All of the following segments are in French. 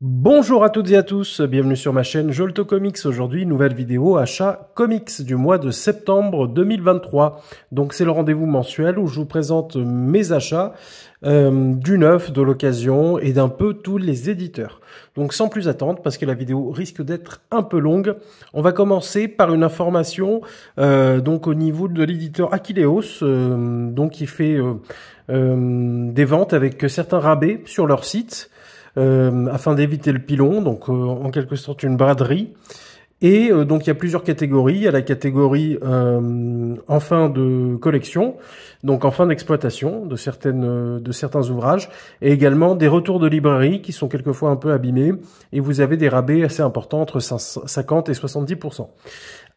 Bonjour à toutes et à tous, bienvenue sur ma chaîne Jolto Comics. Aujourd'hui, nouvelle vidéo achat comics du mois de septembre 2023. Donc c'est le rendez-vous mensuel où je vous présente mes achats euh, du neuf, de l'occasion et d'un peu tous les éditeurs. Donc sans plus attendre, parce que la vidéo risque d'être un peu longue, on va commencer par une information euh, donc au niveau de l'éditeur Aquileos, euh, donc qui fait des ventes avec certains rabais sur leur site. Euh, afin d'éviter le pilon, donc euh, en quelque sorte une braderie. Et euh, donc il y a plusieurs catégories. Il y a la catégorie en fin de collection, donc en fin d'exploitation de certaines de certains ouvrages, et également des retours de librairie qui sont quelquefois un peu abîmés. Et vous avez des rabais assez importants entre 50 et 70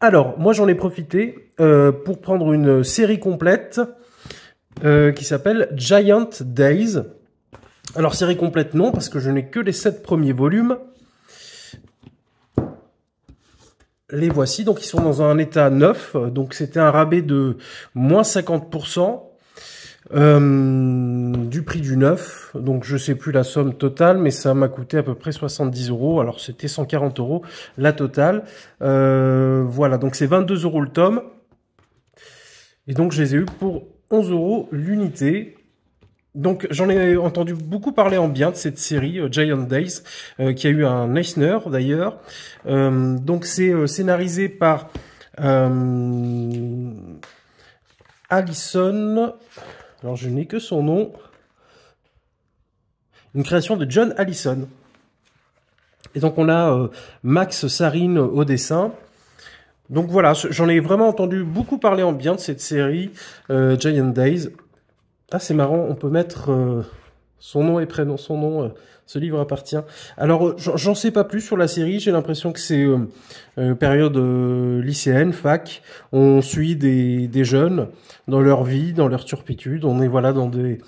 Alors moi j'en ai profité pour prendre une série complète qui s'appelle Giant Days alors série complète non, parce que je n'ai que les sept premiers volumes. Les voici, donc ils sont dans un état neuf, donc c'était un rabais de moins 50%. Euh, du prix du neuf, donc je sais plus la somme totale, mais ça m'a coûté à peu près 70 euros. Alors c'était 140 euros la totale. Euh, voilà, donc c'est 22 euros le tome, et donc je les ai eu pour 11 euros l'unité donc j'en ai entendu beaucoup parler en bien de cette série euh, Giant Days, euh, qui a eu un Eisner d'ailleurs. Euh, donc c'est scénarisé par Allison. Alors je n'ai que son nom. Une création de John Allison. Et donc on a Max Sarine au dessin. Donc voilà, j'en ai vraiment entendu beaucoup parler en bien de cette série Giant Days. Ah, c'est marrant, on peut mettre euh, son nom et prénom, son nom, euh, ce livre appartient. Alors, euh, j'en sais pas plus sur la série, j'ai l'impression que c'est euh, période lycéenne, fac, on suit des, des, jeunes dans leur vie, dans leur turpitude, on est voilà dans des...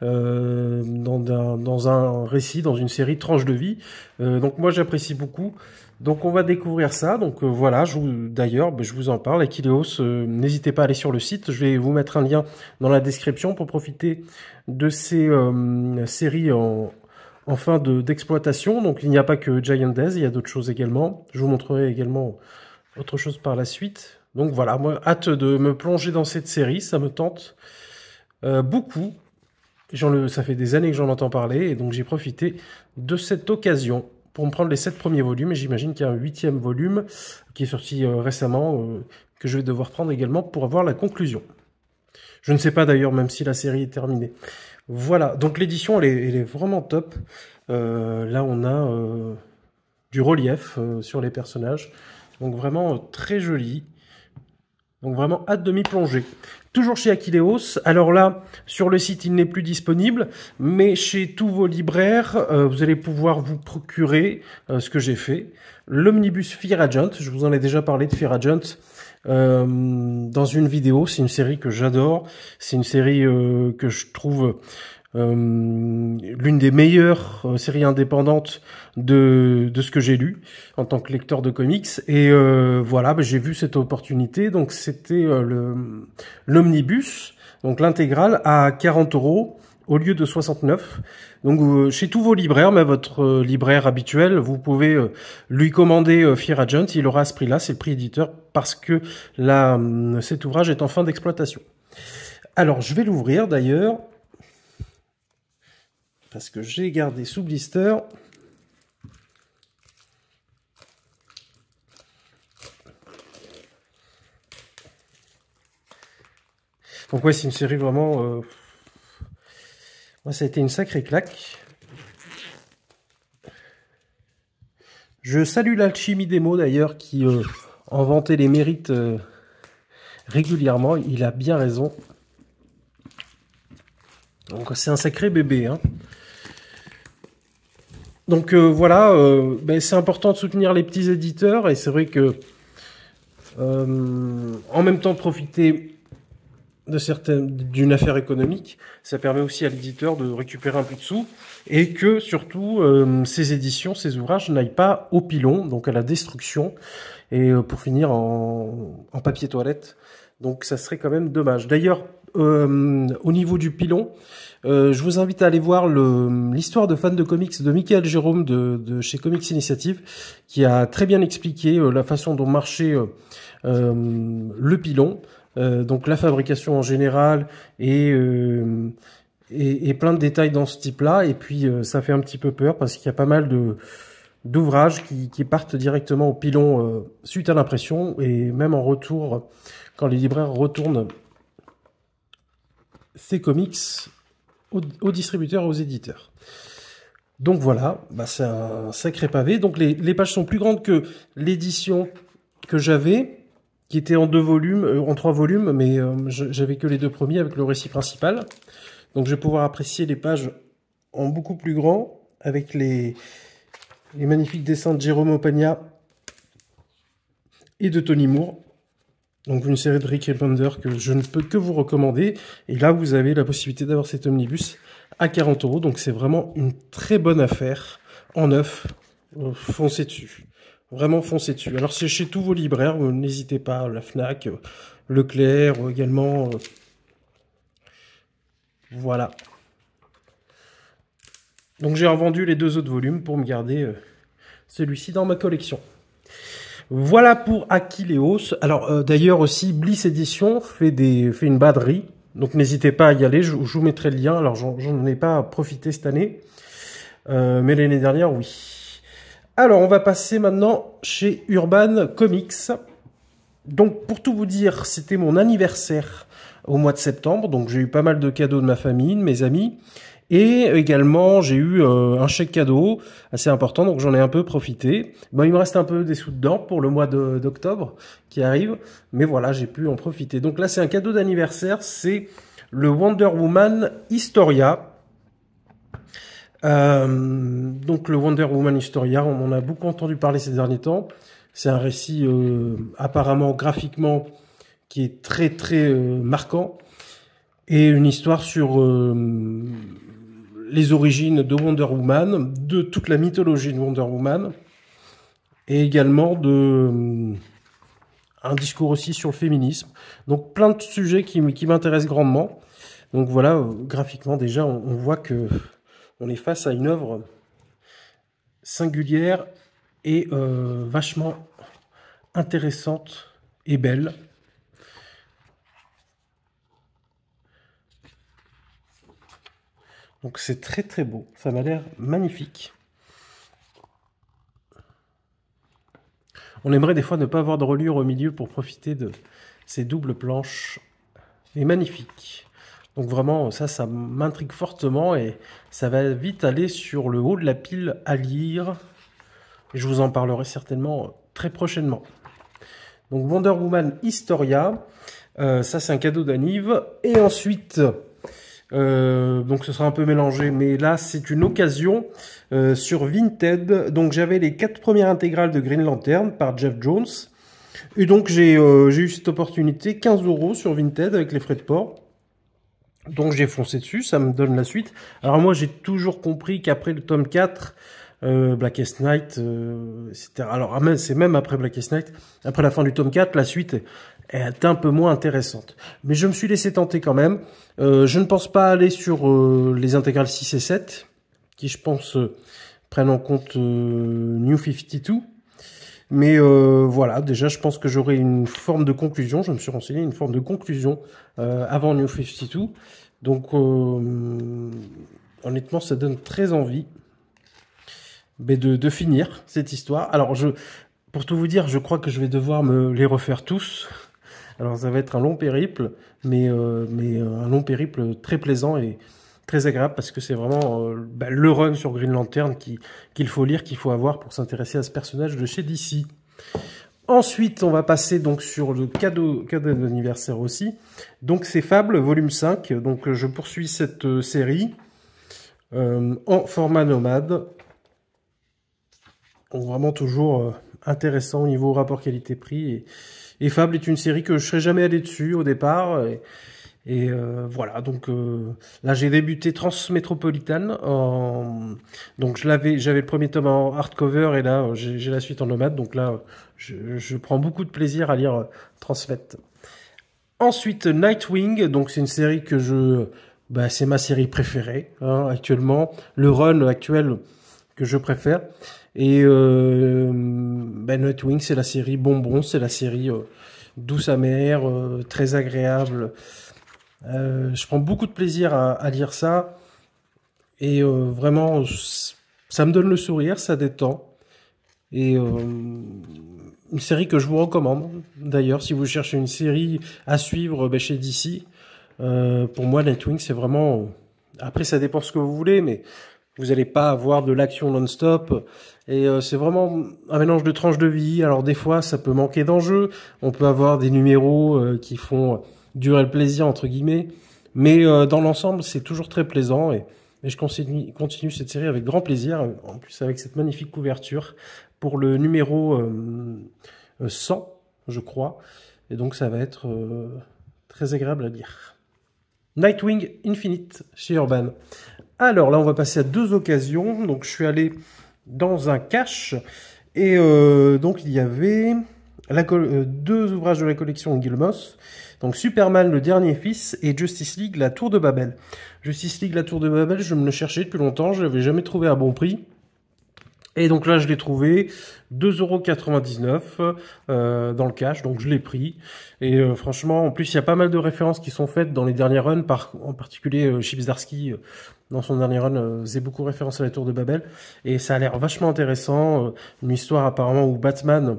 dans, un, dans un récit, dans une série Tranche de vie. donc moi j'apprécie beaucoup. Donc on va découvrir ça. Donc euh, voilà, d'ailleurs, ben, je vous en parle. Aquileos, euh, n'hésitez pas à aller sur le site. Je vais vous mettre un lien dans la description pour profiter de ces euh, séries en, fin d'exploitation. Donc il n'y a pas que Giant Days, il y a d'autres choses également. Je vous montrerai également autre chose par la suite. Donc voilà, moi, hâte de me plonger dans cette série. Ça me tente beaucoup. ça fait des années que j'en entends parler et donc j'ai profité de cette occasion pour me prendre les sept premiers volumes, et j'imagine qu'il y a un huitième volume qui est sorti euh, récemment, euh, que je vais devoir prendre également pour avoir la conclusion. Je ne sais pas d'ailleurs, même si la série est terminée. Voilà, donc l'édition, elle, est vraiment top. Euh, là, on a du relief sur les personnages. Donc vraiment très joli. Donc vraiment hâte de m'y plonger. Toujours chez Aquileos, alors là, sur le site, il n'est plus disponible, mais chez tous vos libraires, euh, vous allez pouvoir vous procurer euh, ce que j'ai fait, l'omnibus Fear Agent, je vous en ai déjà parlé de Fear Agent, euh, dans une vidéo, c'est une série que j'adore, c'est une série que je trouve euh, l'une des meilleures euh, séries indépendantes de, de ce que j'ai lu en tant que lecteur de comics. Et euh, voilà, bah, j'ai vu cette opportunité. Donc c'était le l'omnibus, donc l'intégrale à 40 euros au lieu de 69. Donc chez tous vos libraires, mais votre libraire habituel, vous pouvez lui commander Fear Agent, il aura ce prix-là, c'est le prix éditeur parce que là hum, cet ouvrage est en fin d'exploitation. Alors je vais l'ouvrir d'ailleurs parce que j'ai gardé sous blister. Donc ouais, c'est une série vraiment... Moi, euh, ça a été une sacrée claque. Je salue l'alchimie des mots d'ailleurs qui euh, en les mérites euh, régulièrement. Il a bien raison. Donc c'est un sacré bébé. Hein. Donc euh, voilà, euh, ben, c'est important de soutenir les petits éditeurs et c'est vrai que euh, en même temps profiter de d'une affaire économique, ça permet aussi à l'éditeur de récupérer un peu de sous et que surtout ces éditions, ces ouvrages n'aillent pas au pilon, donc à la destruction et pour finir en, en, papier toilette. Donc ça serait quand même dommage. D'ailleurs, au niveau du pilon, euh, je vous invite à aller voir l'histoire de fan de comics de Michael Jérôme de, chez Comics Initiative, qui a très bien expliqué euh, la façon dont marchait euh, le pilon, donc la fabrication en général et, et, plein de détails dans ce type-là. Et puis ça fait un petit peu peur parce qu'il y a pas mal de d'ouvrages qui, partent directement au pilon suite à l'impression et même en retour, quand les libraires retournent ces comics, aux, distributeurs, aux éditeurs. Donc voilà, bah, c'est un sacré pavé. Donc les, pages sont plus grandes que l'édition que j'avais, qui était en deux volumes, euh, en trois volumes, mais euh, j'avais que les deux premiers avec le récit principal. Donc je vais pouvoir apprécier les pages en beaucoup plus grand, avec les, les magnifiques dessins de Jérôme Opagna et de Tony Moore. Donc une série de Rick et Bender que je ne peux que vous recommander. Et là, vous avez la possibilité d'avoir cet omnibus à 40 euros. Donc c'est vraiment une très bonne affaire en neuf. Euh, foncez dessus. Vraiment foncez dessus. Alors c'est chez tous vos libraires, euh, n'hésitez pas, la FNAC, euh, Leclerc également. Voilà. Donc j'ai revendu les deux autres volumes pour me garder celui-ci dans ma collection. Voilà pour Aquileos. Alors euh, d'ailleurs aussi, Bliss Edition fait, des, fait une batterie. Donc n'hésitez pas à y aller, je, vous mettrai le lien. Alors j'en ai pas profité cette année, euh, mais l'année dernière, oui. Alors on va passer maintenant chez Urban Comics. Donc pour tout vous dire, c'était mon anniversaire au mois de septembre, donc j'ai eu pas mal de cadeaux de ma famille, de mes amis. Et également, j'ai eu euh, un chèque cadeau assez important, donc j'en ai un peu profité. il me reste un peu des sous dedans pour le mois d'octobre qui arrive, mais voilà, j'ai pu en profiter. Donc là, c'est un cadeau d'anniversaire, c'est le Wonder Woman Historia. Euh, donc le Wonder Woman Historia, on en a beaucoup entendu parler ces derniers temps. C'est un récit euh, apparemment graphiquement qui est très très marquant et une histoire sur les origines de Wonder Woman, de toute la mythologie de Wonder Woman, et également de euh, un discours aussi sur le féminisme. Donc plein de sujets qui, m'intéressent grandement. Donc voilà, graphiquement déjà, on, voit que on est face à une œuvre singulière et euh, vachement intéressante et belle. Donc c'est très très beau, ça m'a l'air magnifique. On aimerait des fois ne pas avoir de reliure au milieu pour profiter de ces doubles planches. Mais magnifique. Donc vraiment, ça, ça m'intrigue fortement et ça va vite aller sur le haut de la pile à lire. Je vous en parlerai certainement très prochainement. Donc Wonder Woman Historia, euh, ça c'est un cadeau d'Aniv. Et ensuite, euh, donc ce sera un peu mélangé, mais là c'est une occasion euh, sur Vinted. Donc j'avais les quatre premières intégrales de Green Lantern par Jeff Jones. Et donc j'ai euh, eu cette opportunité, 15 euros sur Vinted avec les frais de port. Donc j'ai foncé dessus, ça me donne la suite. Alors moi j'ai toujours compris qu'après le tome 4, Blackest Night, euh, euh etc. Alors ah, c'est même après Blackest Night, après la fin du tome 4, la suite est un peu moins intéressante. Mais je me suis laissé tenter quand même. Euh, je ne pense pas aller sur euh, les intégrales 6 et 7, qui je pense prennent en compte New 52. Mais voilà, déjà, je pense que j'aurai une forme de conclusion. Je me suis renseigné une forme de conclusion avant New 52. Donc, hum, honnêtement, ça donne très envie mais de, finir cette histoire. Alors, je, pour tout vous dire, je crois que je vais devoir me les refaire tous. Alors, ça va être un long périple, mais, euh, mais euh, un long périple très plaisant et très agréable parce que c'est vraiment euh, bah, le run sur Green Lantern qu'il faut lire, qu'il faut avoir pour s'intéresser à ce personnage de chez DC. Ensuite, on va passer donc sur le cadeau, cadeau d'anniversaire aussi. Donc, c'est Fable, volume 5. Donc, je poursuis cette série en format nomade vraiment toujours euh, intéressant au niveau rapport qualité-prix. Et, Fable est une série que je serais jamais allé dessus au départ. Et, euh, voilà, donc euh, là j'ai débuté Transmétropolitane. Donc je l'avais, j'avais le premier tome en hardcover et là j'ai la suite en nomade. Donc là, je, je prends beaucoup de plaisir à lire Transmet. Ensuite, Nightwing. Donc c'est une série que je, bah, c'est ma série préférée hein, actuellement. Le run actuel que je préfère. Et euh, ben Nightwing, c'est la série bonbon, c'est la série euh, douce amère, euh, très agréable. Euh, je prends beaucoup de plaisir à, lire ça. Et vraiment, ça me donne le sourire, ça détend. Et une série que je vous recommande. D'ailleurs, si vous cherchez une série à suivre ben, chez DC, pour moi, Nightwing, c'est vraiment... Après, ça dépend ce que vous voulez, mais vous n'allez pas avoir de l'action non-stop. Et euh, c'est vraiment un mélange de tranches de vie. Alors des fois, ça peut manquer d'enjeu. On peut avoir des numéros euh, qui font durer le plaisir, entre guillemets. Mais euh, dans l'ensemble, c'est toujours très plaisant. Et, je continue, continue, cette série avec grand plaisir. En plus, avec cette magnifique couverture pour le numéro 100, je crois. Et donc, ça va être très agréable à lire. Nightwing Infinite chez Urban. Alors là, on va passer à deux occasions. Donc je suis allé dans un cache et euh, donc il y avait la euh, deux ouvrages de la collection Gilmos. Donc Superman, le dernier fils, et Justice League, la tour de Babel. Justice League, la tour de Babel, je me le cherchais depuis longtemps, je l'avais jamais trouvé à bon prix. Et donc là, je l'ai trouvé 2,99€ euh, dans le cash, donc je l'ai pris. Et euh, franchement, en plus, il y a pas mal de références qui sont faites dans les derniers runs, par, en particulier euh, Chips euh, dans son dernier run, faisait beaucoup référence à la tour de Babel. Et ça a l'air vachement intéressant, une histoire apparemment où Batman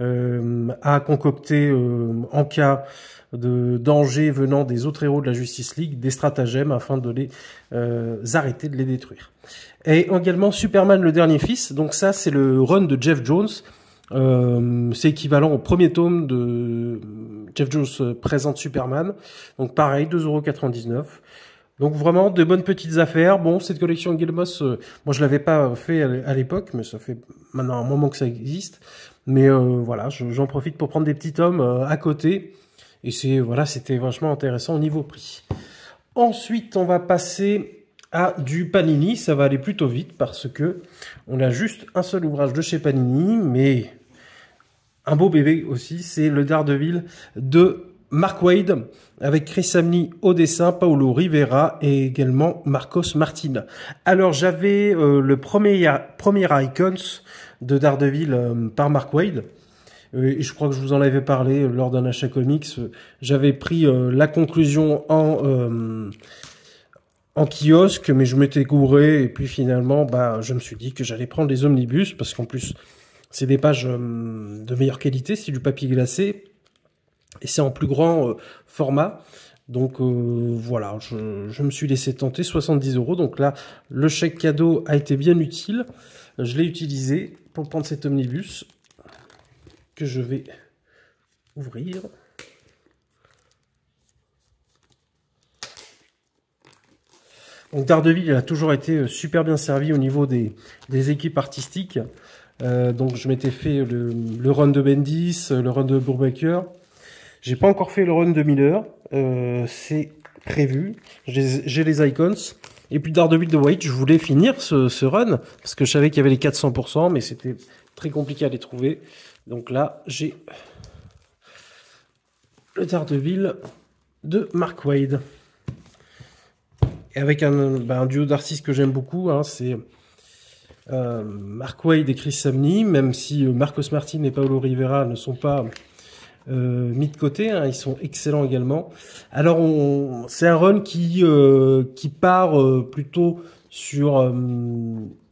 à euh, concocter, euh, en cas de danger venant des autres héros de la Justice League des stratagèmes afin de les euh, arrêter, de les détruire. Et également Superman le dernier fils, donc ça c'est le run de Jeff Jones. Euh, c'est équivalent au premier tome de Jeff Jones présente Superman. Donc pareil, 2,99€. Donc vraiment de bonnes petites affaires. Bon, cette collection Gilmos, moi je l'avais pas fait à l'époque, mais ça fait maintenant un moment que ça existe. Mais euh, voilà, j'en profite pour prendre des petits tomes euh, à côté. Et c'est voilà, c'était vachement intéressant au niveau prix. Ensuite, on va passer à du Panini. Ça va aller plutôt vite parce que on a juste un seul ouvrage de chez Panini, mais un beau bébé aussi, c'est le Daredevil de Mark Wade avec Chris Samney au dessin, Paolo Rivera et également Marcos Martin. Alors j'avais euh, le premier, premier Icons de Daredevil euh, par Mark Wade. Euh, et je crois que je vous en avais parlé euh, lors d'un achat comics. J'avais pris la conclusion en en kiosque, mais je m'étais gouré et puis finalement, bah, je me suis dit que j'allais prendre les omnibus parce qu'en plus, c'est des pages de meilleure qualité, c'est du papier glacé et c'est en plus grand format. Donc voilà, je, je, me suis laissé tenter 70 euros. Donc là, le chèque cadeau a été bien utile. Je l'ai utilisé pour prendre cet omnibus que je vais ouvrir. Donc Daredevil a toujours été euh, super bien servi au niveau des, équipes artistiques. Euh, donc je m'étais fait le, run de Bendis, le run de Je J'ai pas encore fait le run de Miller. Euh, c'est prévu. J'ai les icons. Et puis Daredevil de White, je voulais finir ce, run, parce que je savais qu'il y avait les 400%, mais c'était très compliqué à les trouver. Donc là, j'ai le Daredevil de Mark Wade. Et avec bah, un, duo d'artistes que j'aime beaucoup, hein, c'est euh, Mark Wade et Chris Samney, même si euh, Marcos Martin et Paolo Rivera ne sont pas euh, mis de côté. Hein, ils sont excellents également. Alors, on, c'est un run qui euh, qui part euh, plutôt sur euh,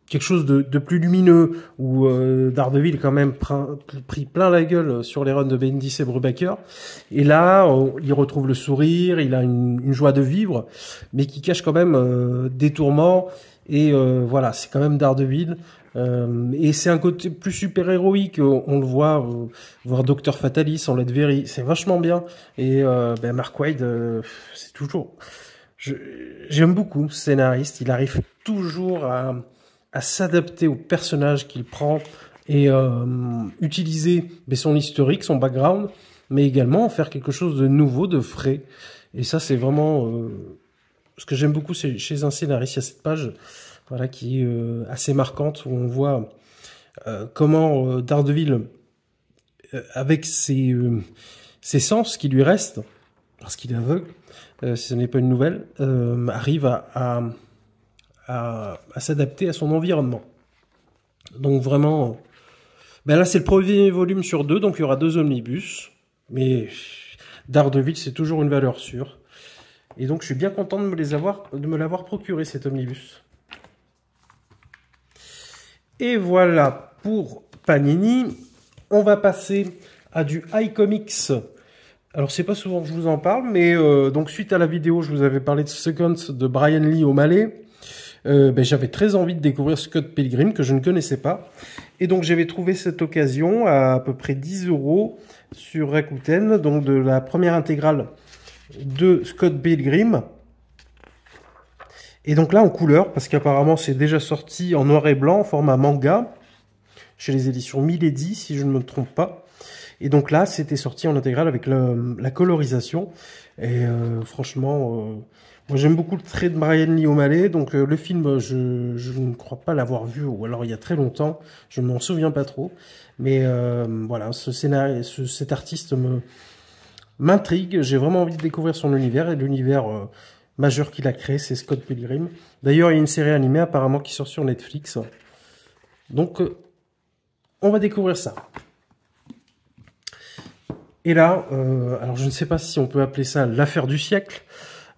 quelque chose de, plus lumineux où Daredevil quand même pris plein la gueule sur les runs de Bendis et Brubaker. Et là, il retrouve le sourire, il a une, joie de vivre, mais qui cache quand même des tourments. Et voilà, c'est quand même D'Ardeville euh, et c'est un côté plus super-héroïque, on, le voit, euh, voir Docteur Fatalis en Ledvery, c'est vachement bien. Et euh, ben Mark Wade, c'est toujours... J'aime beaucoup ce scénariste, il arrive toujours à, s'adapter au personnage qu'il prend et utiliser ben, son historique, son background, mais également faire quelque chose de nouveau, de frais. Et ça, c'est vraiment ce que j'aime beaucoup chez, chez un scénariste, il y a cette page voilà, qui est euh, assez marquante, où on voit euh, comment euh, D'Ardeville, avec ses, sens qui lui restent, parce qu'il est aveugle, ce n'est pas une nouvelle, arrive à, s'adapter à son environnement. Donc vraiment, ben là c'est le premier volume sur deux, donc il y aura deux omnibus, mais Daredevil c'est toujours une valeur sûre. Et donc je suis bien content de me les avoir, de me l'avoir procuré cet omnibus. Et voilà pour Panini. On va passer à du Comics. Alors c'est pas souvent que je vous en parle, mais euh, donc suite à la vidéo, je vous avais parlé de Seconds de Brian Lee au Malais. Euh, ben, j'avais très envie de découvrir Scott Pilgrim que je ne connaissais pas. Et donc j'avais trouvé cette occasion à à peu près 10 euros sur Rakuten, donc de la première intégrale de Scott Pilgrim. Et donc là, en couleur, parce qu'apparemment c'est déjà sorti en noir et blanc, en format manga, chez les éditions Milady, si je ne me trompe pas. Et donc là, c'était sorti en intégrale avec la, la colorisation. Et euh, franchement, euh, moi j'aime beaucoup le trait de Brian Lee Malais. Donc euh, le film, je, je, ne crois pas l'avoir vu, ou alors il y a très longtemps, je ne m'en souviens pas trop. Mais voilà, ce, scénario, ce cet artiste me m'intrigue. J'ai vraiment envie de découvrir son univers et l'univers majeur qu'il a créé, c'est Scott Pilgrim. D'ailleurs, il y a une série animée apparemment qui sort sur Netflix. Donc, euh, on va découvrir ça. Et là, euh, alors je ne sais pas si on peut appeler ça l'affaire du siècle.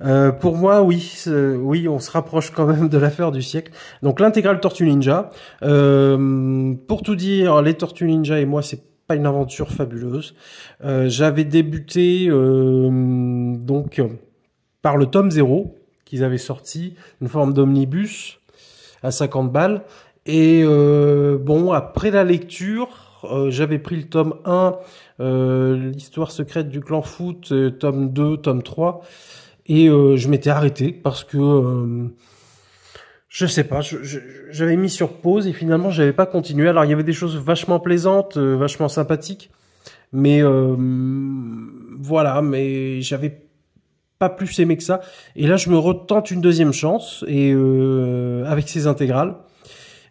Euh, pour moi, oui, oui, on se rapproche quand même de l'affaire du siècle. Donc l'intégrale Tortue Ninja. pour tout dire, les Tortues Ninja et moi, c'est pas une aventure fabuleuse. J'avais débuté donc par le tome 0 qu'ils avaient sorti, une forme d'omnibus à 50 balles. Et euh, bon, après la lecture, euh, j'avais pris le tome 1, euh, l'histoire secrète du clan foot, tome 2, tome 3, et je m'étais arrêté parce que je sais pas, j'avais mis sur pause et finalement j'avais pas continué. Alors il y avait des choses vachement plaisantes, vachement sympathiques, mais voilà, mais j'avais plus aimé que ça. Et là, je me retente une deuxième chance et euh, avec ces intégrales.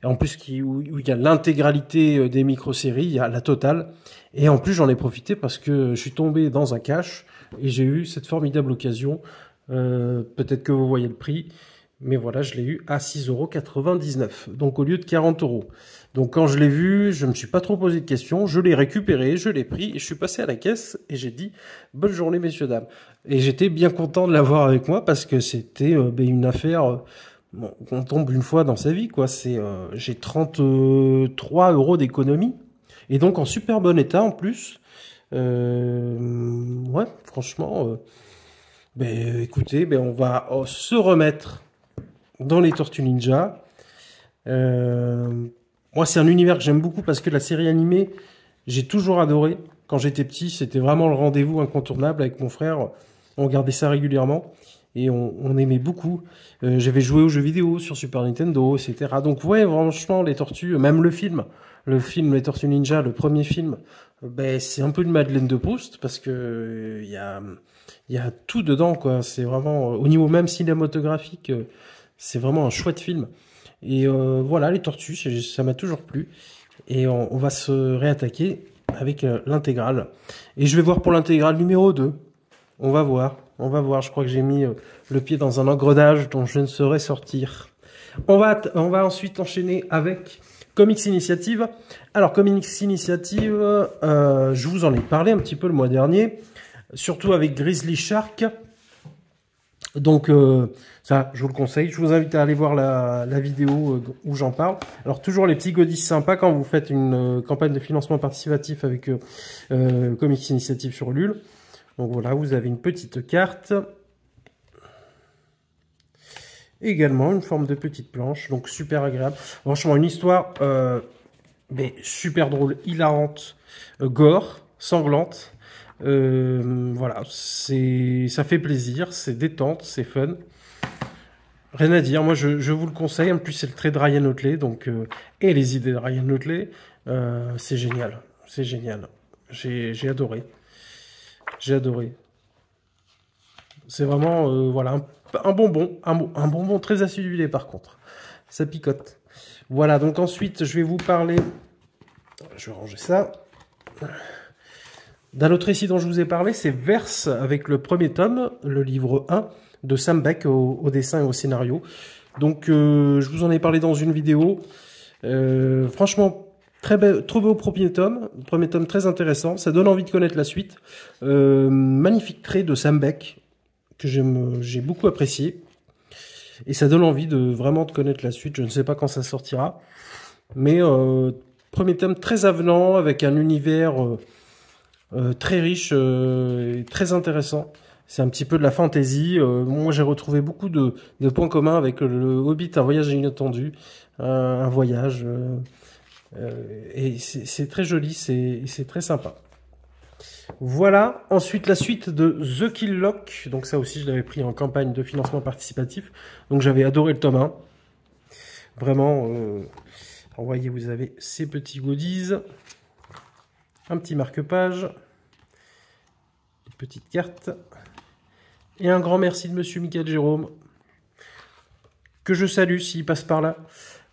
En plus, qui, où, il y a l'intégralité euh, des micro-séries, il y a la totale. Et en plus, j'en ai profité parce que je suis tombé dans un cache et j'ai eu cette formidable occasion. Euh, peut-être que vous voyez le prix, mais voilà, je l'ai eu à 6,99€. Donc au lieu de 40 euros. Donc quand je l'ai vu, je ne me suis pas trop posé de questions, je l'ai récupéré, je l'ai pris, et je suis passé à la caisse et j'ai dit bonne journée messieurs dames. Et j'étais bien content de l'avoir avec moi parce que c'était euh, ben, une affaire euh, qu'on tombe une fois dans sa vie quoi. C'est euh, j'ai 33 euros d'économie et donc en super bon état en plus. ouais, franchement, ben écoutez, ben on va oh, se remettre dans les Tortues Ninja. Euh, moi, c'est un univers que j'aime beaucoup parce que la série animée, j'ai toujours adoré. Quand j'étais petit, c'était vraiment le rendez-vous incontournable avec mon frère. On regardait ça régulièrement et on, aimait beaucoup. Euh, j'avais joué aux jeux vidéo sur Super Nintendo, etc. Donc ouais, franchement, les tortues, même le film, le film Les Tortues Ninja, le premier film, ben, c'est un peu une Madeleine de Proust parce que il euh, y, a, tout dedans quoi. C'est vraiment au niveau même cinématographique, euh, c'est vraiment un chouette film. Et euh, voilà, les tortues, ça m'a toujours plu. Et on, va se réattaquer avec euh, l'intégrale. Et je vais voir pour l'intégrale numéro 2. On va voir. On va voir. Je crois que j'ai mis euh, le pied dans un engrenage dont je ne saurais sortir. On va, on va ensuite enchaîner avec Comics Initiative. Alors, Comics Initiative, je vous en ai parlé un petit peu le mois dernier, surtout avec Grizzly Shark. Donc euh, ça, je vous le conseille. Je vous invite à aller voir la, vidéo euh, où j'en parle. Alors toujours les petits godis sympas quand vous faites une euh, campagne de financement participatif avec Comics Initiative sur Lul. Donc voilà, vous avez une petite carte. Également une forme de petite planche, donc super agréable. Franchement, une histoire mais super drôle, hilarante, gore, sanglante euh, voilà, c'est, ça fait plaisir, c'est détente, c'est fun. Rien à dire, moi je, vous le conseille, en plus c'est le trait de Ryan O'Tley, donc, euh, et les idées de Ryan O'Tley, euh, c'est génial, c'est génial. J'ai, adoré. J'ai adoré. C'est vraiment voilà un, bonbon, un, un, bonbon très acidulé par contre. Ça picote. Voilà, donc ensuite, je vais vous parler... Je vais ranger ça. D'un autre récit dont je vous ai parlé, c'est Verse avec le premier tome, le livre 1 de Sam Beck au, dessin et au scénario. Donc euh, je vous en ai parlé dans une vidéo. Euh, franchement, très, beau premier tome, premier tome très intéressant, ça donne envie de connaître la suite. Euh, magnifique trait de Sam Beck que j'ai beaucoup apprécié. Et ça donne envie de vraiment de connaître la suite. Je ne sais pas quand ça sortira. Mais premier tome très avenant, avec un univers euh, très riche euh, très intéressant. C'est un petit peu de la fantaisie. Euh, moi, j'ai retrouvé beaucoup de, de, points communs avec le Hobbit, un voyage inattendu, un voyage. et c'est très joli, c'est très sympa. Voilà, ensuite la suite de The Kill Lock. Donc ça aussi, je l'avais pris en campagne de financement participatif. Donc j'avais adoré le tome 1. Vraiment, vous voyez, vous avez ces petits goodies. Un petit marque-page petite carte. Et un grand merci de monsieur Michael Jérôme, que je salue s'il passe par là.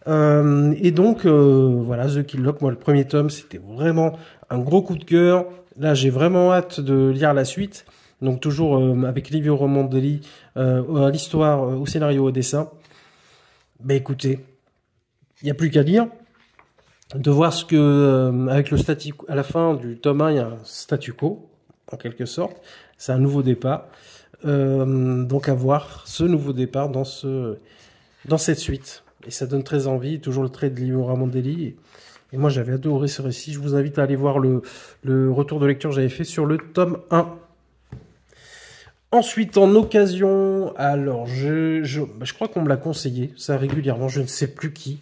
Euh, et donc, euh, voilà, The Kill Lock, moi, le premier tome, c'était vraiment un gros coup de cœur. Là, j'ai vraiment hâte de lire la suite. Donc, toujours euh, avec Livio Romandelli, à l'histoire, au scénario, au dessin. Ben écoutez, il n'y a plus qu'à lire. De voir ce que, avec le statu, à la fin du tome 1, il y a un statu quo en quelque sorte. C'est un nouveau départ. Euh, donc avoir ce nouveau départ dans, ce, dans cette suite. Et ça donne très envie, toujours le trait de Liora Ramondelli, Et, moi j'avais adoré ce récit. Je vous invite à aller voir le, retour de lecture que j'avais fait sur le tome 1. Ensuite, en occasion, alors je, bah, je, crois qu'on me l'a conseillé, ça régulièrement, je ne sais plus qui,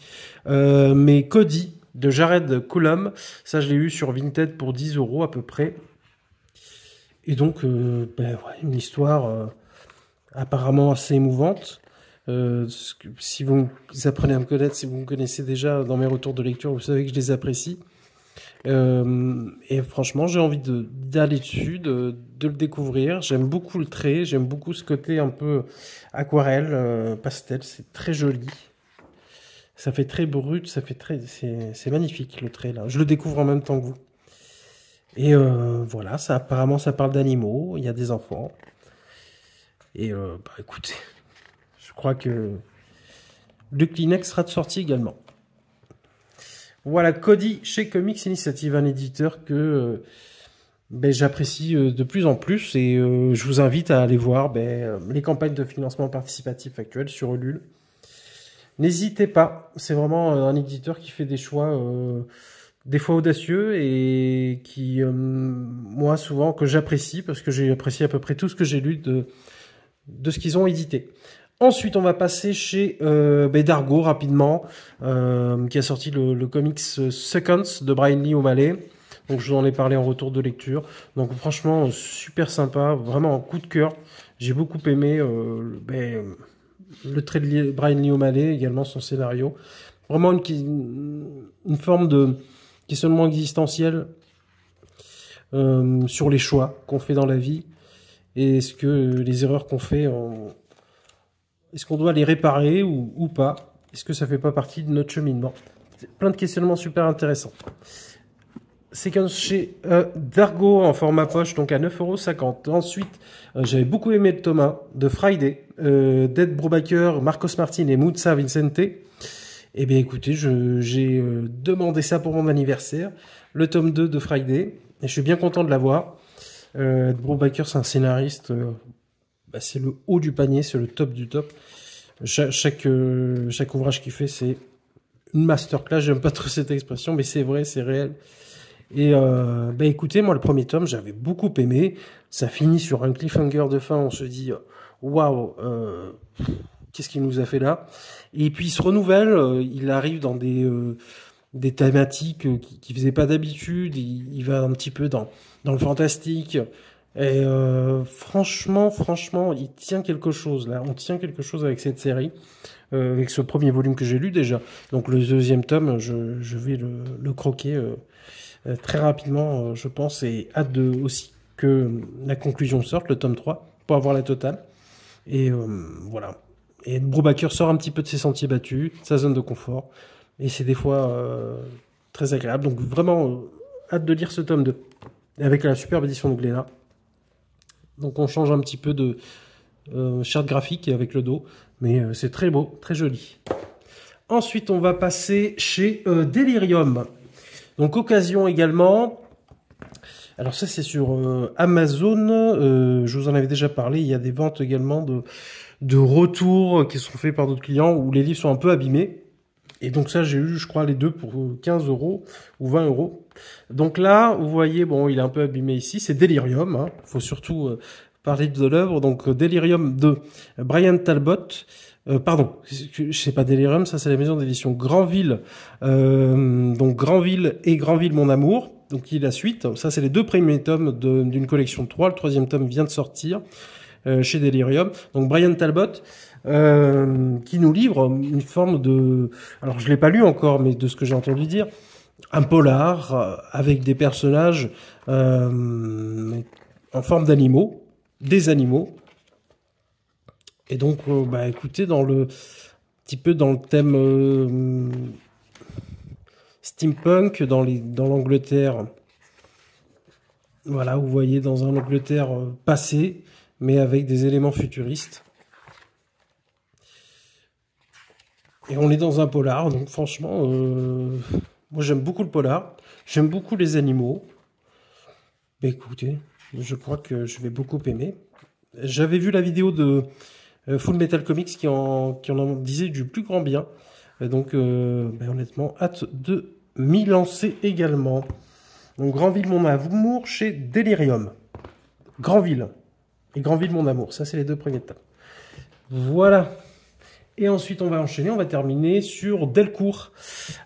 euh, mais Cody de Jared Coulomb, ça je l'ai eu sur Vinted pour 10 euros à peu près. Et donc, euh, ben, une histoire euh, apparemment assez émouvante. Euh, si vous, apprenez à me connaître, si vous me connaissez déjà dans mes retours de lecture, vous savez que je les apprécie. et franchement, j'ai envie d'aller dessus, de, de, le découvrir. J'aime beaucoup le trait, j'aime beaucoup ce côté un peu aquarelle, pastel. C'est très joli. Ça fait très brut, ça fait très, c'est magnifique le trait là. Je le découvre en même temps que vous. Et euh, voilà, ça apparemment ça parle d'animaux, il y a des enfants. Et euh, bah, écoutez, je crois que le Kleenex sera de sortie également. Voilà, Cody chez Comics Initiative, un éditeur que euh, ben, j'apprécie de plus en plus et je vous invite à aller voir ben, les campagnes de financement participatif actuelles sur Ulule. N'hésitez pas, c'est vraiment un éditeur qui fait des choix des fois audacieux et qui, euh, moi, souvent, que j'apprécie parce que j'ai apprécié à peu près tout ce que j'ai lu de, de ce qu'ils ont édité. Ensuite, on va passer chez euh, ben, Dargo rapidement, euh, qui a sorti le, le, comics Seconds de Brian Lee O'Malley. Donc, je vous en ai parlé en retour de lecture. Donc, franchement, super sympa, vraiment un coup de cœur. J'ai beaucoup aimé euh, ben, le trait de Brian Lee O'Malley, également son scénario. Vraiment une, une forme de questionnement existentiel euh, sur les choix qu'on fait dans la vie et est-ce que les erreurs qu'on fait, est-ce qu'on doit les réparer ou, pas Est-ce que ça fait pas partie de notre cheminement Plein de questionnements super intéressants. C'est chez euh, Dargo en format poche, donc à 9,50€. Ensuite, euh, j'avais beaucoup aimé le Thomas de Friday, euh, Dead Brobaker, Marcos Martin et Mutsa Vincente. Eh bien écoutez, j'ai euh, demandé ça pour mon anniversaire, le tome 2 de Friday, et je suis bien content de l'avoir. Euh, Baker, c'est un scénariste, euh, bah, c'est le haut du panier, c'est le top du top. chaque, euh, chaque ouvrage qu'il fait, c'est une masterclass, j'aime pas trop cette expression, mais c'est vrai, c'est réel. Et bah, écoutez, moi le premier tome, j'avais beaucoup aimé. Ça finit sur un cliffhanger de fin. On se dit, waouh, qu'est-ce qu'il nous a fait là Et puis il se renouvelle, euh, il arrive dans des euh, des thématiques euh, qui, qui faisait pas d'habitude. Il, va un petit peu dans dans le fantastique. Et franchement, franchement, il tient quelque chose là. On tient quelque chose avec cette série, avec ce premier volume que j'ai lu déjà. Donc le deuxième tome, je, vais le, croquer très rapidement, je pense, et hâte aussi que la conclusion sorte, le tome 3, pour avoir la totale. Et voilà. Et Brubaker sort un petit peu de ses sentiers battus, de sa zone de confort. Et c'est des fois euh, très agréable. Donc vraiment, euh, hâte de lire ce tome 2. Avec la superbe édition de Glénat. Donc on change un petit peu de euh, charte graphique avec le dos. Mais c'est très beau, très joli. Ensuite, on va passer chez Delirium. Donc occasion également. Alors ça, c'est sur Amazon. je vous en avais déjà parlé. Il y a des ventes également de de retours qui sont faits par d'autres clients où les livres sont un peu abîmés. Et donc ça, j'ai eu, je crois, les deux pour 15 euh, euros ou 20 euros. Donc là, vous voyez, bon, il est un peu abîmé ici. C'est Delirium. Hein. Faut surtout euh, parler de l'œuvre. Donc euh, Delirium de Brian Talbot. pardon, je sais pas Delirium, ça c'est la maison d'édition Grandville. Euh, donc Grandville et Grandville Mon Amour. Donc qui est la suite. Ça c'est les deux premiers tomes d'une collection de trois Le troisième tome vient de sortir. Euh, chez Delirium. Donc Brian Talbot, euh, qui nous livre une forme de, alors je l'ai pas lu encore, mais de ce que j'ai entendu dire, un polar euh, avec des personnages en forme d'animaux, des animaux. Et donc, bah, écoutez, dans le petit peu dans le thème steampunk dans dans l'Angleterre. Voilà, vous voyez dans un Angleterre passé, mais avec des éléments futuristes. Et on est dans un polar, donc franchement, euh, moi j'aime beaucoup le polar, j'aime beaucoup les animaux. Mais écoutez, je crois que je vais beaucoup aimer. J'avais vu la vidéo de euh, Full Metal Comics qui en, qui en disait du plus grand bien. donc, euh, ben, honnêtement, hâte de m'y lancer également. Donc, Grandville, mon amour, chez Delirium. Grandville et Grandville, mon amour. Ça, c'est les deux premiers temps Voilà. Et ensuite, on va enchaîner, on va terminer sur Delcourt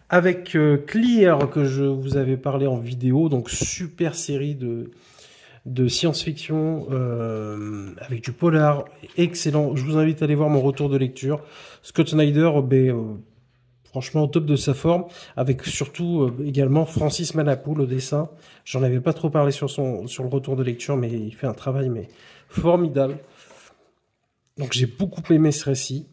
avec euh, Clear que je vous avais parlé en vidéo. Donc, super série de, de science-fiction euh, avec du polar. Excellent. Je vous invite à aller voir mon retour de lecture. Scott Snyder, B... Ben, euh, franchement au top de sa forme, avec surtout euh, également Francis Manapoul au dessin. J'en avais pas trop parlé sur, son, sur le retour de lecture, mais il fait un travail mais formidable. Donc j'ai beaucoup aimé ce récit.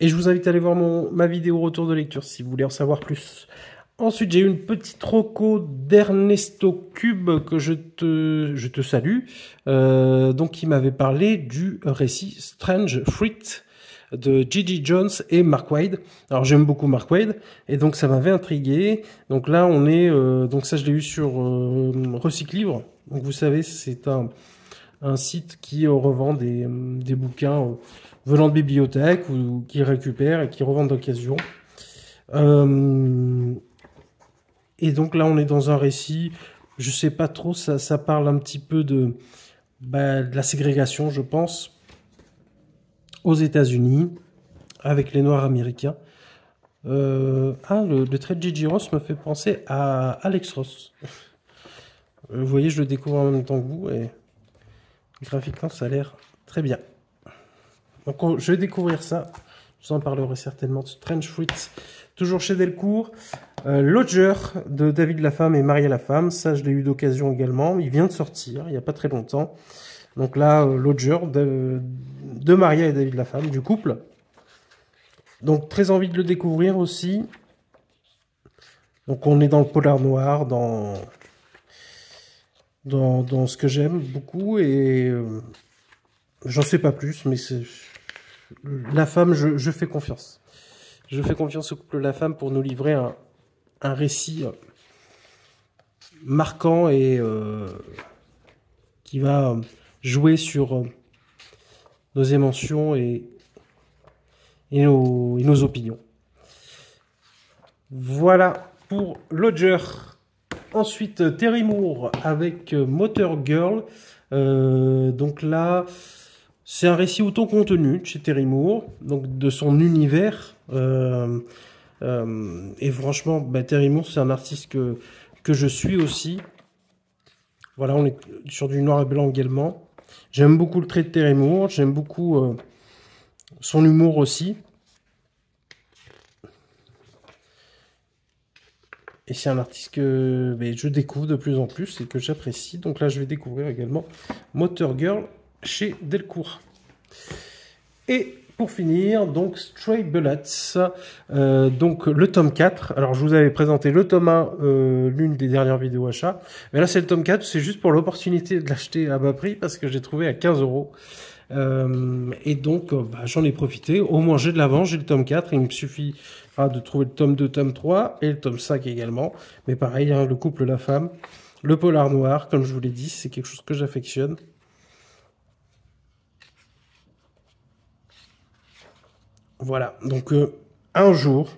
Et je vous invite à aller voir mon, ma vidéo retour de lecture si vous voulez en savoir plus. Ensuite, j'ai une petite roco d'Ernesto Cube que je te, je te salue, euh, donc il m'avait parlé du récit Strange Fruit de Gigi Jones et Mark Wade. Alors j'aime beaucoup Mark Wade et donc ça m'avait intrigué. Donc là on est euh, donc ça je l'ai eu sur euh, Recycle Livre. Donc vous savez c'est un un site qui revend des, des bouquins euh, venant de bibliothèques ou, qui récupère et qui revendent d'occasion. Et donc là, on est dans un récit, je sais pas trop, ça, parle un petit peu bah, de, la ségrégation, je pense, aux États-Unis, avec les Noirs américains. Euh, ah, le, trait de Gigi Ross me fait penser à Alex Ross. Euh, vous voyez, je le découvre en même temps que vous et graphiquement, ça a l'air très bien. Donc, je vais découvrir ça. Je vous en parlerai certainement de Strange Fruits. Toujours chez Delcourt. Euh, Lodger de David femme et Maria Femme, ça je l'ai eu d'occasion également, il vient de sortir il n'y a pas très longtemps. Donc là, euh, Lodger de, Maria et David La femme du couple. Donc très envie de le découvrir aussi. Donc on est dans le polar noir, dans, dans, dans ce que j'aime beaucoup et euh, j'en sais pas plus, mais c'est... la femme, je, je fais confiance. Je fais confiance au couple La Femme pour nous livrer un, récit euh, marquant et euh, qui va euh, jouer sur nos émotions et, nos, opinions. Voilà pour Lodger. Ensuite, Terry Moore avec Motor Girl. donc là, c'est un récit auto-contenu chez Terry Moore, donc de son univers. Euh, et franchement, bah, c'est un artiste que, que je suis aussi. Voilà, on est sur du noir et blanc également. J'aime beaucoup le trait de Terry j'aime beaucoup euh, son humour aussi. Et c'est un artiste que ben, je découvre de plus en plus et que j'apprécie. Donc là, je vais découvrir également Motor Girl chez Delcourt. Et pour finir, donc Stray Bullets, euh, donc le tome 4. Alors je vous avais présenté le tome 1, euh, l'une des dernières vidéos achats, Mais là c'est le tome 4, c'est juste pour l'opportunité de l'acheter à bas prix parce que j'ai trouvé à 15 euros. Euh, et donc bah, j'en ai profité. Au moins j'ai de l'avant, j'ai le tome 4, il me suffit ah, de trouver le tome 2, tome 3 et le tome 5 également. Mais pareil, hein, le couple, la femme, le polar noir, comme je vous l'ai dit, c'est quelque chose que j'affectionne. Voilà. Donc, euh, un jour,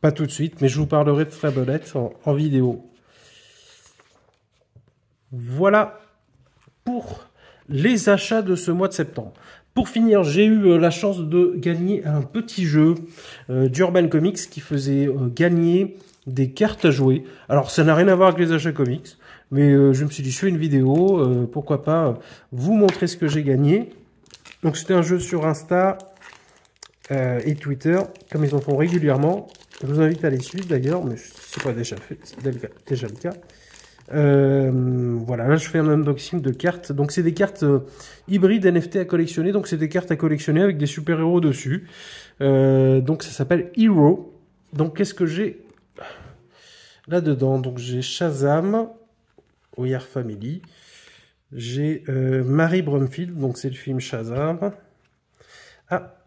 pas tout de suite, mais je vous parlerai de Fred en, vidéo. Voilà pour les achats de ce mois de septembre. Pour finir, j'ai eu euh, la chance de gagner un petit jeu euh, d'Urban Comics qui faisait gagner des cartes à jouer. Alors ça n'a rien à voir avec les achats comics, mais je me suis dit je fais une vidéo, pourquoi pas vous montrer ce que j'ai gagné. Donc c'était un jeu sur Insta euh, et Twitter, comme ils en font régulièrement. Je vous invite à les suivre d'ailleurs, mais c'est pas déjà, fait, déjà le cas. Euh, voilà, là je fais un unboxing de cartes. Donc c'est des cartes euh, hybrides NFT à collectionner. Donc c'est des cartes à collectionner avec des super-héros dessus. Euh, donc ça s'appelle Hero. Donc qu'est-ce que j'ai là-dedans Donc j'ai Shazam, We Family. J'ai Marie Brumfield, donc c'est le film Shazam. Ah,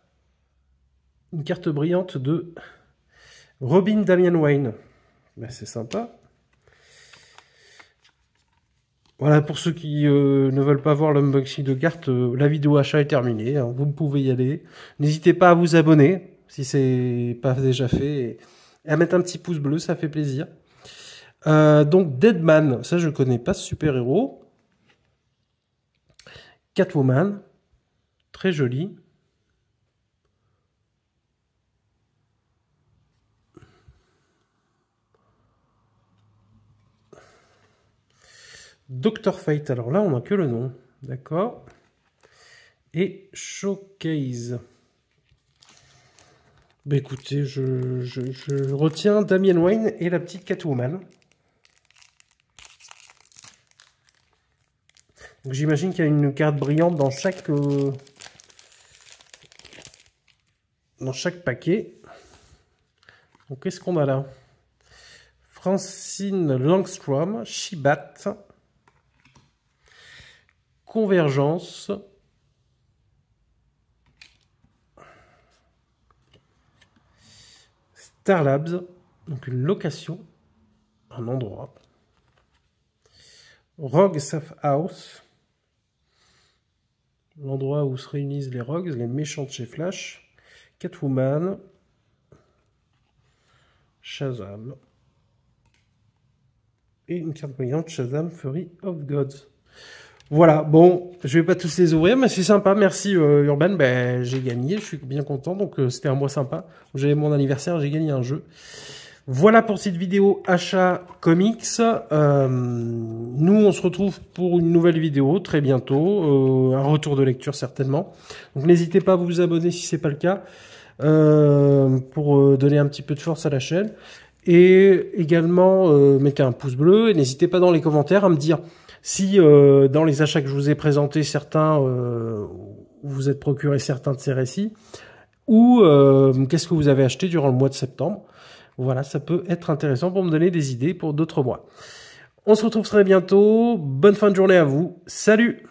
une carte brillante de Robin Damian Wayne. Ben, c'est sympa. Voilà, pour ceux qui euh, ne veulent pas voir l'unboxing de cartes, euh, la vidéo achat est terminée. Hein. vous pouvez y aller. N'hésitez pas à vous abonner si c'est pas déjà fait. Et à mettre un petit pouce bleu, ça fait plaisir. Euh, donc Deadman, ça je connais pas ce super-héros. Catwoman, très joli. Dr. Fate, alors là on n'a que le nom, d'accord Et Showcase. Bah écoutez, je, retiens Damien Wayne et la petite Catwoman. j'imagine qu'il y a une carte brillante dans chaque... Euh, dans chaque paquet. Donc qu'est-ce qu'on a là Francine Langstrom, Shibat, convergence Star Labs. donc une location, un endroit. Rogue Safe House, l'endroit où se réunissent les rogues, les méchants de chez Flash. Catwoman, Shazam. Et une carte brillante, Shazam Fury of Gods. Voilà, bon, je vais pas tous les ouvrir, mais c'est sympa. Merci euh, Urban, ben, j'ai gagné, je suis bien content, donc euh, c'était un mois sympa. J'avais mon anniversaire, j'ai gagné un jeu. Voilà pour cette vidéo achat comics. Euh, nous, on se retrouve pour une nouvelle vidéo très bientôt, un retour de lecture certainement. Donc n'hésitez pas à vous abonner si c'est pas le cas, pour donner un petit peu de force à la chaîne. Et également, mettez un pouce bleu et n'hésitez pas dans les commentaires à me dire si euh, dans les achats que je vous ai présentés, certains, euh, vous êtes procuré certains de ces récits, ou euh, qu'est-ce que vous avez acheté durant le mois de septembre. Voilà, ça peut être intéressant pour me donner des idées pour d'autres mois. On se retrouve très bientôt. Bonne fin de journée à vous. Salut